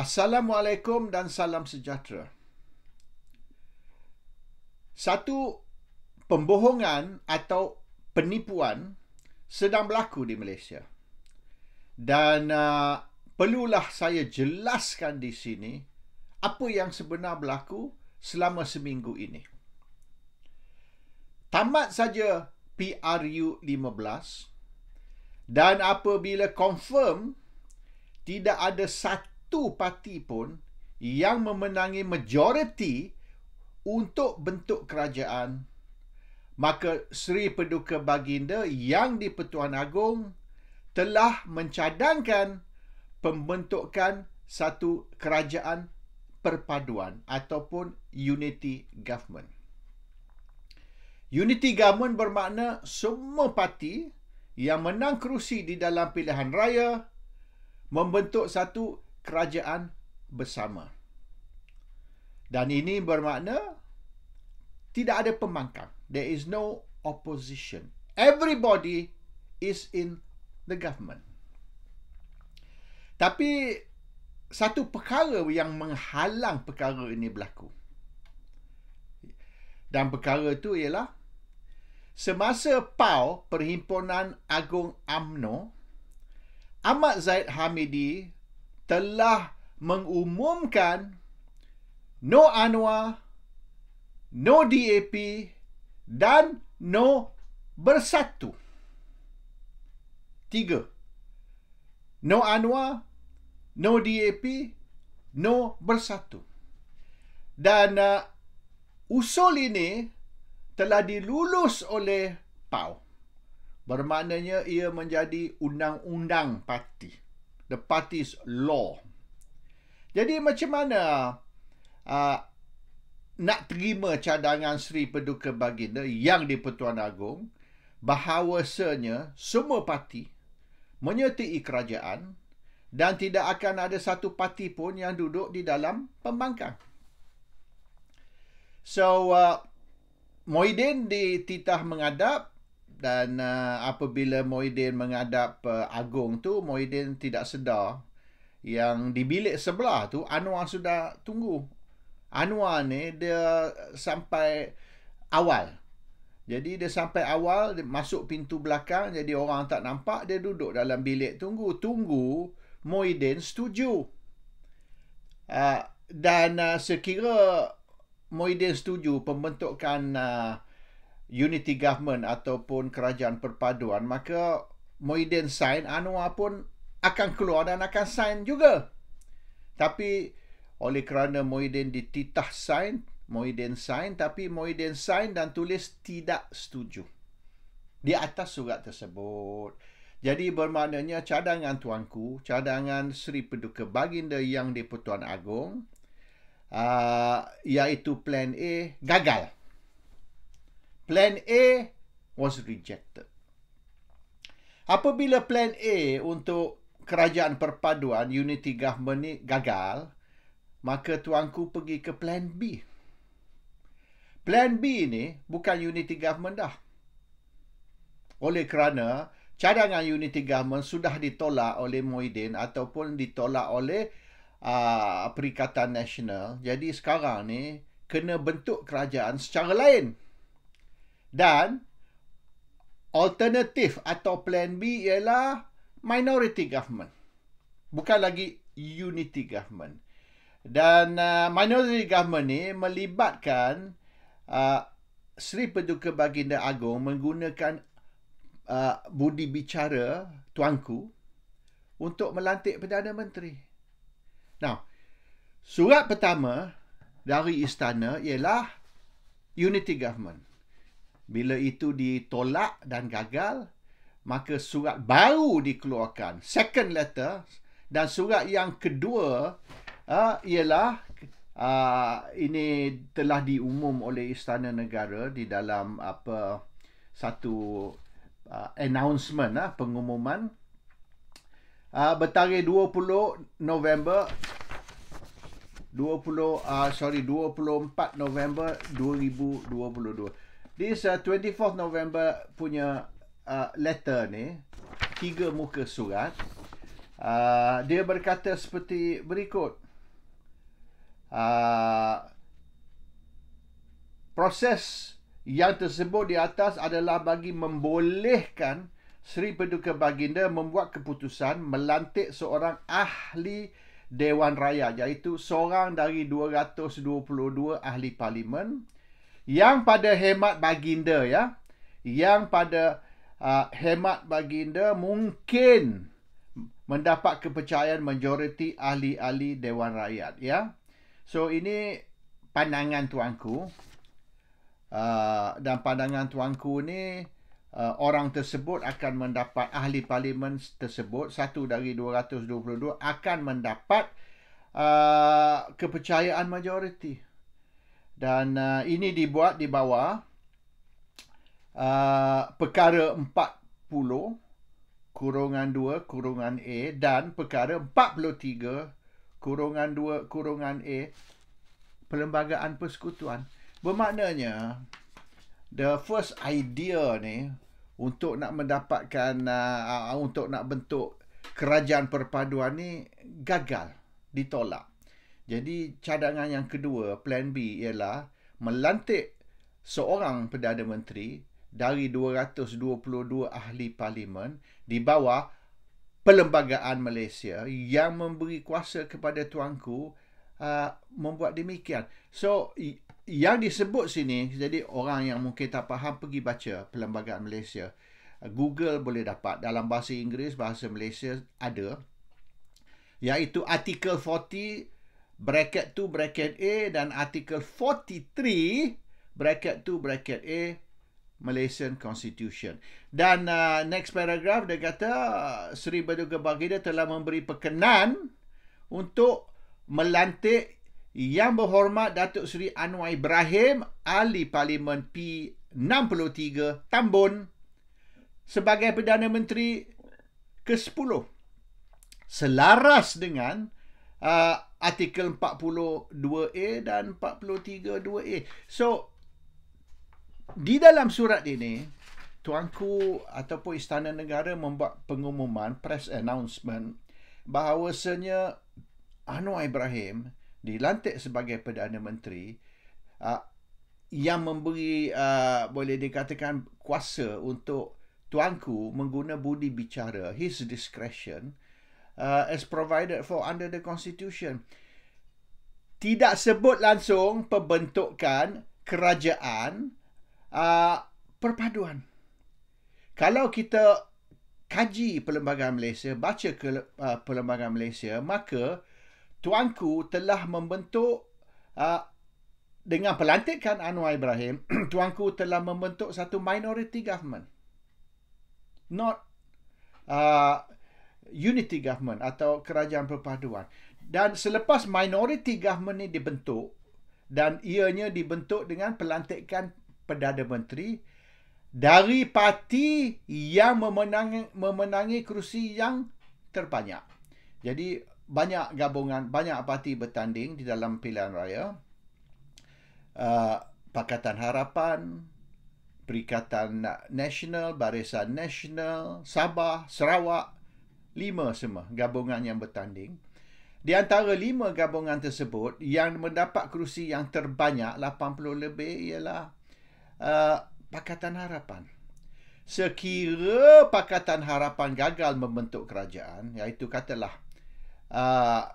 Assalamualaikum dan salam sejahtera. Satu pembohongan atau penipuan sedang berlaku di Malaysia. Dan uh, perlulah saya jelaskan di sini apa yang sebenar berlaku selama seminggu ini. Tamat saja PRU 15 dan apabila confirm tidak ada satu satu parti pun yang memenangi majoriti untuk bentuk kerajaan maka Sri Paduka Baginda yang di Pertuan Agong telah mencadangkan pembentukan satu kerajaan perpaduan ataupun unity government. Unity government bermakna semua parti yang menang kerusi di dalam pilihan raya membentuk satu kerajaan bersama. Dan ini bermakna tidak ada pembangkang. There is no opposition. Everybody is in the government. Tapi satu perkara yang menghalang perkara ini berlaku. Dan perkara itu ialah semasa PAU Perhimpunan Agung AMNO Ahmad Zaid Hamidi telah mengumumkan no Anwar, no DAP dan no Bersatu. Tiga. No Anwar, no DAP, no Bersatu. Dan uh, usul ini telah dilulus oleh PAU. Bermaknanya ia menjadi undang-undang parti the party's law. Jadi macam mana uh, nak terima cadangan Sri Paduka Baginda yang di Pertuan Agong bahawasanya semua parti menyertai kerajaan dan tidak akan ada satu parti pun yang duduk di dalam pembangkang. So, uh, Moidin dititah mengadap dan uh, apabila Moidin menghadap uh, Agong tu Moidin tidak sedar yang di bilik sebelah tu Anwar sudah tunggu. Anwar ni dia sampai awal. Jadi dia sampai awal dia masuk pintu belakang jadi orang tak nampak dia duduk dalam bilik tunggu tunggu Moidin setuju. Uh, dan uh, sekira Moidin setuju pembentukan uh, unity government ataupun kerajaan perpaduan maka Muhyiddin sign Anwar pun akan keluar dan akan sign juga tapi oleh kerana Muhyiddin dititah sign Muhyiddin sign tapi Muhyiddin sign dan tulis tidak setuju di atas surat tersebut jadi bermaknanya cadangan tuanku cadangan Sri Paduka Baginda Yang di-Pertuan Agong uh, iaitu plan A gagal plan A was rejected. Apabila plan A untuk kerajaan perpaduan unity government ni gagal, maka tuanku pergi ke plan B. Plan B ni bukan unity government dah. Oleh kerana cadangan unity government sudah ditolak oleh Muhyiddin ataupun ditolak oleh uh, Perikatan Nasional. Jadi sekarang ni kena bentuk kerajaan secara lain. Dan alternatif atau plan B ialah minority government. Bukan lagi unity government. Dan uh, minority government ni melibatkan uh, Sri Paduka Baginda Agong menggunakan uh, budi bicara tuanku untuk melantik Perdana Menteri. Now, surat pertama dari istana ialah unity government. Bila itu ditolak dan gagal, maka surat baru dikeluarkan. Second letter dan surat yang kedua uh, ialah uh, ini telah diumum oleh istana negara di dalam apa satu uh, announcement uh, pengumuman uh, bertarikh 20 November 20 uh, sorry 24 November 2022 This uh, 24 November punya uh, letter ni tiga muka surat. Uh, dia berkata seperti berikut. Uh, proses yang tersebut di atas adalah bagi membolehkan Sri Paduka Baginda membuat keputusan melantik seorang ahli Dewan Raya iaitu seorang dari 222 ahli parlimen yang pada hemat baginda ya yang pada uh, hemat baginda mungkin mendapat kepercayaan majoriti ahli-ahli dewan rakyat ya so ini pandangan tuanku uh, dan pandangan tuanku ni uh, orang tersebut akan mendapat ahli parlimen tersebut satu dari 222 akan mendapat uh, kepercayaan majoriti dan uh, ini dibuat di bawah uh, perkara 40 kurungan 2 kurungan A dan perkara 43 kurungan 2 kurungan A Perlembagaan Persekutuan. Bermaknanya the first idea ni untuk nak mendapatkan uh, untuk nak bentuk kerajaan perpaduan ni gagal, ditolak. Jadi cadangan yang kedua, plan B ialah melantik seorang Perdana Menteri dari 222 ahli parlimen di bawah Perlembagaan Malaysia yang memberi kuasa kepada tuanku uh, membuat demikian. So yang disebut sini, jadi orang yang mungkin tak faham pergi baca Perlembagaan Malaysia. Uh, Google boleh dapat dalam bahasa Inggeris, bahasa Malaysia ada. Iaitu artikel 40 bracket 2 bracket A dan artikel 43 bracket 2 bracket A Malaysian Constitution. Dan uh, next paragraph dia kata uh, Seri Paduka Baginda telah memberi perkenan untuk melantik Yang Berhormat Datuk Seri Anwar Ibrahim ahli Parlimen P63 Tambun sebagai Perdana Menteri ke-10 selaras dengan uh, artikel 42A dan 432A. So di dalam surat ini tuanku ataupun istana negara membuat pengumuman press announcement bahawasanya Anwar Ibrahim dilantik sebagai Perdana Menteri uh, yang memberi uh, boleh dikatakan kuasa untuk tuanku mengguna budi bicara his discretion uh, as provided for under the constitution. Tidak sebut langsung pembentukan kerajaan uh, perpaduan. Kalau kita kaji Perlembagaan Malaysia, baca ke uh, Perlembagaan Malaysia, maka Tuanku telah membentuk uh, dengan pelantikan Anwar Ibrahim, Tuanku telah membentuk satu minority government. Not uh, unity government atau kerajaan perpaduan. Dan selepas minority government ini dibentuk dan ianya dibentuk dengan pelantikan Perdana Menteri dari parti yang memenangi, memenangi kerusi yang terbanyak. Jadi banyak gabungan, banyak parti bertanding di dalam pilihan raya. Uh, Pakatan Harapan, Perikatan Nasional, Barisan Nasional, Sabah, Sarawak, lima semua gabungan yang bertanding. Di antara lima gabungan tersebut, yang mendapat kerusi yang terbanyak, 80 lebih, ialah uh, Pakatan Harapan. Sekira Pakatan Harapan gagal membentuk kerajaan, iaitu katalah uh,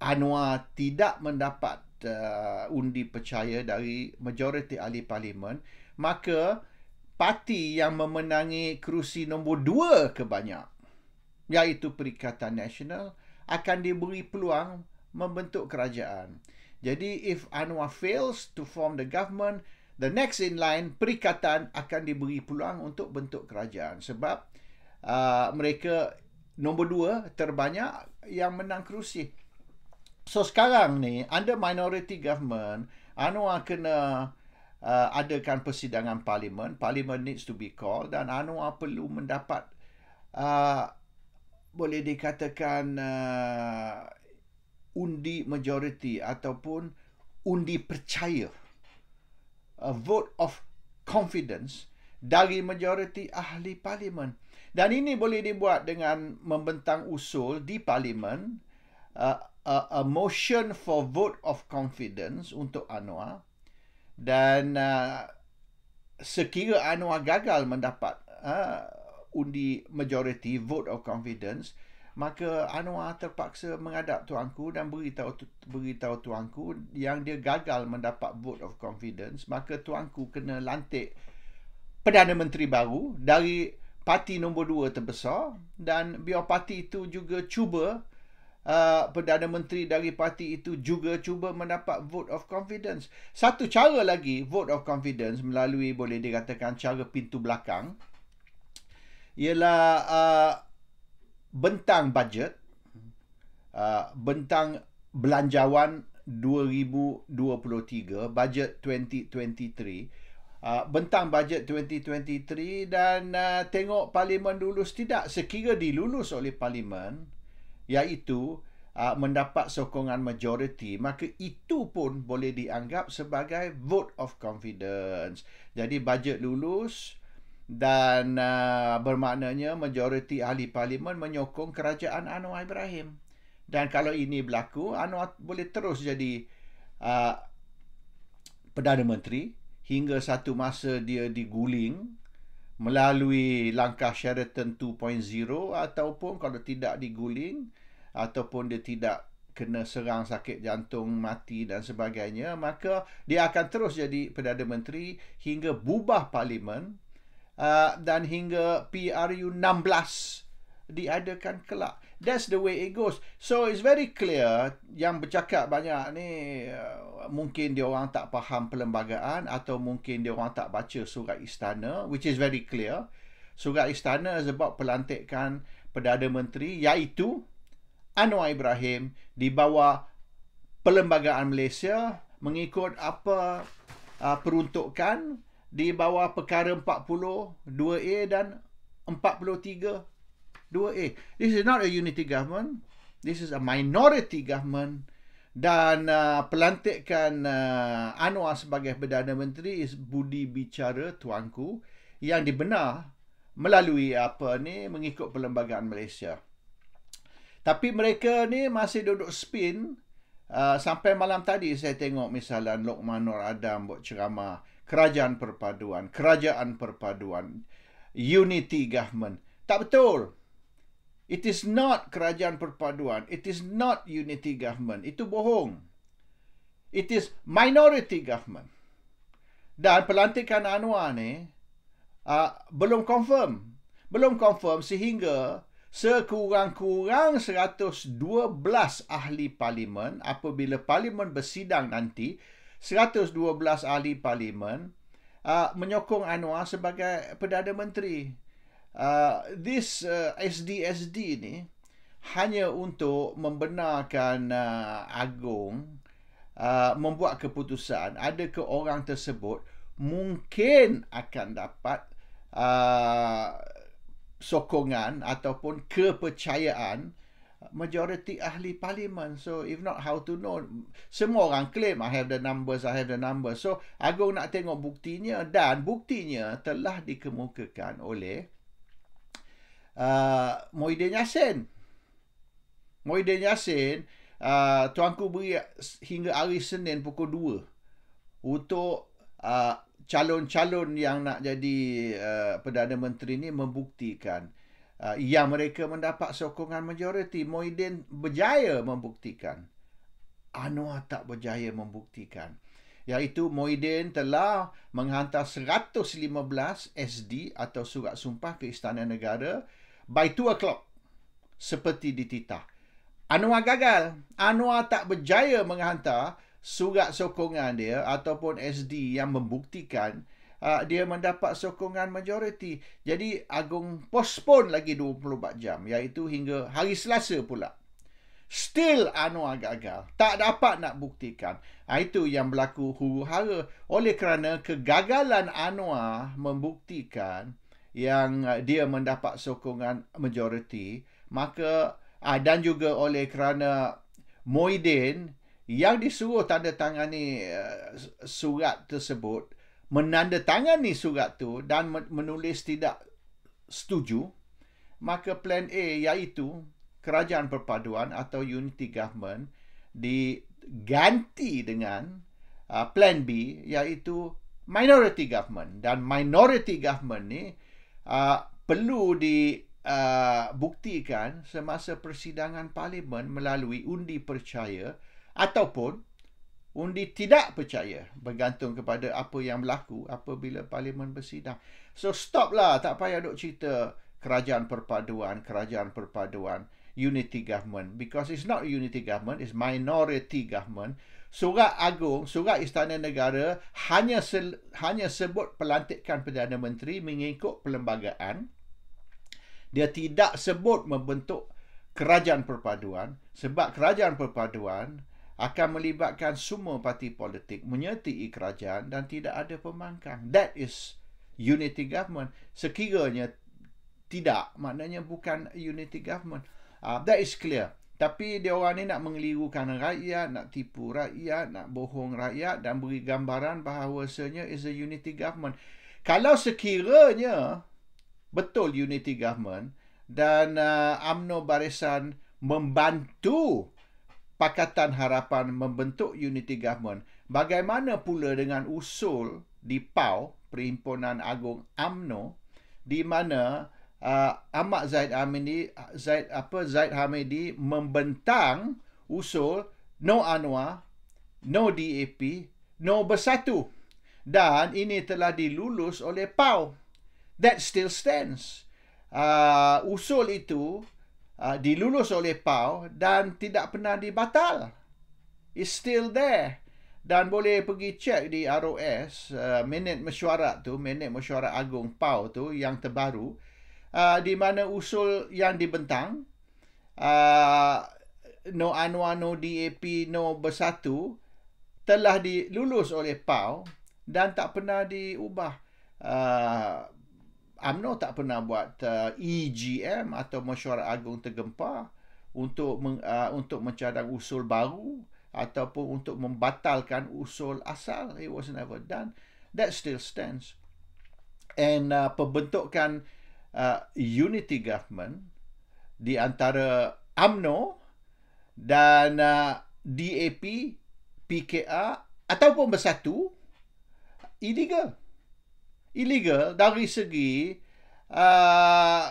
Anwar tidak mendapat uh, undi percaya dari majoriti ahli parlimen, maka parti yang memenangi kerusi nombor dua kebanyak iaitu Perikatan Nasional akan diberi peluang membentuk kerajaan. Jadi if Anwar fails to form the government, the next in line Perikatan akan diberi peluang untuk bentuk kerajaan sebab uh, mereka nombor dua terbanyak yang menang kerusi. So sekarang ni under minority government, Anwar kena uh, adakan persidangan parlimen. Parlimen needs to be called dan Anwar perlu mendapat uh, boleh dikatakan uh, undi majoriti ataupun undi percaya a vote of confidence dari majoriti ahli parlimen dan ini boleh dibuat dengan membentang usul di parlimen uh, a, uh, a motion for vote of confidence untuk Anwar dan uh, sekiranya Anwar gagal mendapat uh, undi majority vote of confidence maka Anwar terpaksa mengadap tuanku dan beritahu beritahu tuanku yang dia gagal mendapat vote of confidence maka tuanku kena lantik perdana menteri baru dari parti nombor dua terbesar dan biar parti itu juga cuba Uh, Perdana Menteri dari parti itu juga cuba mendapat vote of confidence. Satu cara lagi vote of confidence melalui boleh dikatakan cara pintu belakang ialah uh, bentang budget uh, bentang belanjawan 2023 budget 2023 uh, bentang budget 2023 dan uh, tengok parlimen lulus tidak sekira dilulus oleh parlimen iaitu uh, mendapat sokongan majoriti maka itu pun boleh dianggap sebagai vote of confidence jadi budget lulus dan uh, bermaknanya majoriti ahli parlimen menyokong kerajaan Anwar Ibrahim dan kalau ini berlaku Anwar boleh terus jadi uh, perdana menteri hingga satu masa dia diguling melalui langkah Sheraton 2.0 ataupun kalau tidak diguling ataupun dia tidak kena serang sakit jantung mati dan sebagainya maka dia akan terus jadi perdana menteri hingga bubah parlimen uh, dan hingga PRU 16 diadakan kelak. That's the way it goes. So it's very clear yang bercakap banyak ni uh, mungkin dia orang tak faham perlembagaan atau mungkin dia orang tak baca surat istana which is very clear. Surat istana is about pelantikan Perdana Menteri iaitu Anwar Ibrahim di bawah Perlembagaan Malaysia mengikut apa uh, peruntukan di bawah perkara 40 2A dan 43 2A this is not a unity government this is a minority government dan uh, pelantikan uh, Anwar sebagai Perdana Menteri is budi bicara tuanku yang dibenar melalui apa ni mengikut perlembagaan Malaysia tapi mereka ni masih duduk spin uh, sampai malam tadi saya tengok misalnya Lokmanor Adam buat ceramah kerajaan perpaduan, kerajaan perpaduan, unity government. Tak betul. It is not kerajaan perpaduan. It is not unity government. Itu bohong. It is minority government. Dan pelantikan Anwar ni uh, belum confirm. Belum confirm sehingga sekurang-kurang 112 ahli parlimen apabila parlimen bersidang nanti 112 ahli parlimen uh, menyokong Anwar sebagai Perdana Menteri. Uh, this uh, SDSD ni hanya untuk membenarkan uh, Agong uh, membuat keputusan adakah orang tersebut mungkin akan dapat uh, sokongan ataupun kepercayaan majority ahli parlimen. So if not how to know? Semua orang claim I have the numbers, I have the numbers. So Agong nak tengok buktinya dan buktinya telah dikemukakan oleh uh, Moidin Yassin. Moidin Yassin, uh, tuanku beri hingga hari Senin pukul 2 untuk uh, calon-calon yang nak jadi uh, Perdana Menteri ni membuktikan uh, yang mereka mendapat sokongan majoriti Muhyiddin berjaya membuktikan Anwar tak berjaya membuktikan iaitu Muhyiddin telah menghantar 115 SD atau surat sumpah ke istana negara by 2 o'clock seperti dititah Anwar gagal Anwar tak berjaya menghantar surat sokongan dia ataupun SD yang membuktikan uh, dia mendapat sokongan majoriti. Jadi Agong postpone lagi 24 jam iaitu hingga hari Selasa pula. Still Anwar gagal. Tak dapat nak buktikan. Ha, itu yang berlaku huru-hara oleh kerana kegagalan Anwar ah, membuktikan yang dia mendapat sokongan majoriti maka uh, dan juga oleh kerana Moidin yang disuruh tanda tangani uh, surat tersebut menandatangani surat tu dan menulis tidak setuju maka plan A iaitu kerajaan perpaduan atau unity government diganti dengan uh, plan B iaitu minority government dan minority government ni uh, perlu di uh, buktikan semasa persidangan parlimen melalui undi percaya ataupun undi tidak percaya bergantung kepada apa yang berlaku apabila parlimen bersidang. So stoplah tak payah duk cerita kerajaan perpaduan, kerajaan perpaduan, unity government because it's not unity government, it's minority government. Surat Agung, Surat Istana Negara hanya sel, hanya sebut pelantikan Perdana Menteri mengikut perlembagaan. Dia tidak sebut membentuk kerajaan perpaduan sebab kerajaan perpaduan akan melibatkan semua parti politik menyertai kerajaan dan tidak ada pembangkang. That is unity government. Sekiranya tidak, maknanya bukan unity government. Uh, that is clear. Tapi dia orang ni nak mengelirukan rakyat, nak tipu rakyat, nak bohong rakyat dan beri gambaran bahawasanya is a unity government. Kalau sekiranya betul unity government dan ah, UMNO barisan membantu Pakatan Harapan membentuk unity government. Bagaimana pula dengan usul di PAU, Perhimpunan Agung AMNO, di mana uh, Ahmad Zaid Hamidi Zaid apa Zaid Hamidi membentang usul no Anwar, no DAP, no Bersatu dan ini telah dilulus oleh PAU. That still stands. Uh, usul itu uh, dilulus oleh PAU dan tidak pernah dibatal. It's still there. Dan boleh pergi cek di ROS, uh, ah, minit mesyuarat tu, minit mesyuarat agung PAU tu yang terbaru, uh, di mana usul yang dibentang, uh, No Anwar, No DAP, No Bersatu, telah dilulus oleh PAU dan tak pernah diubah. Uh, UMNO tak pernah buat uh, EGM atau mesyuarat agung tergempar untuk meng, uh, untuk mencadang usul baru ataupun untuk membatalkan usul asal it was never done that still stands and uh, pembentukan uh, unity government di antara AMNO dan uh, DAP PKR ataupun bersatu illegal illegal dari segi uh,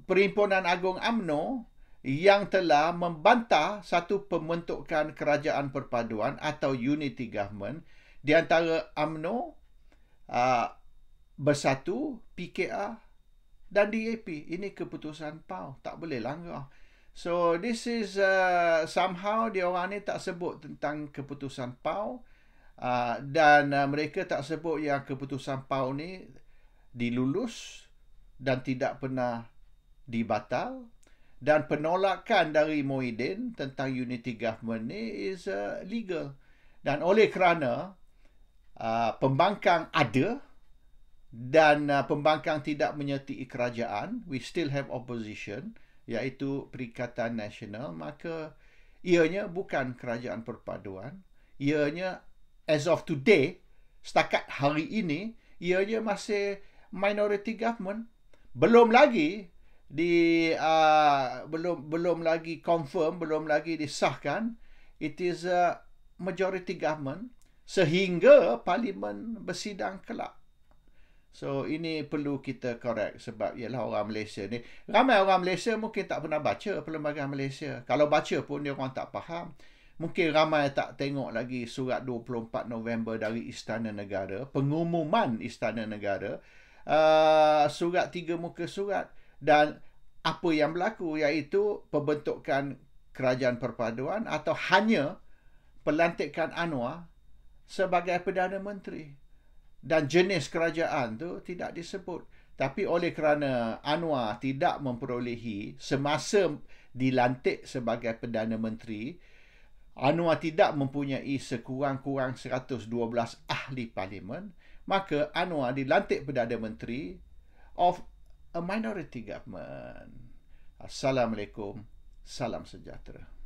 Perhimpunan Agung AMNO yang telah membantah satu pembentukan kerajaan perpaduan atau unity government di antara AMNO, uh, Bersatu, PKR dan DAP. Ini keputusan PAU. Tak boleh langgar. So, this is uh, somehow diorang ni tak sebut tentang keputusan PAU. Ah, dan uh, mereka tak sebut yang keputusan PAU ni dilulus dan tidak pernah dibatal dan penolakan dari Muhyiddin tentang unity government ni is uh, legal dan oleh kerana uh, pembangkang ada dan uh, pembangkang tidak menyertai kerajaan we still have opposition iaitu Perikatan Nasional maka ianya bukan kerajaan perpaduan ianya as of today, setakat hari ini, ianya masih minority government. Belum lagi di uh, belum belum lagi confirm, belum lagi disahkan. It is a majority government sehingga parlimen bersidang kelak. So ini perlu kita correct sebab ialah orang Malaysia ni. Ramai orang Malaysia mungkin tak pernah baca perlembagaan Malaysia. Kalau baca pun dia orang tak faham. Mungkin ramai tak tengok lagi surat 24 November dari Istana Negara, pengumuman Istana Negara, uh, surat tiga muka surat dan apa yang berlaku iaitu pembentukan kerajaan perpaduan atau hanya pelantikan Anwar sebagai Perdana Menteri dan jenis kerajaan tu tidak disebut tapi oleh kerana Anwar tidak memperolehi semasa dilantik sebagai Perdana Menteri Anwar tidak mempunyai sekurang-kurang 112 ahli parlimen, maka Anwar dilantik Perdana Menteri of a minority government. Assalamualaikum, salam sejahtera.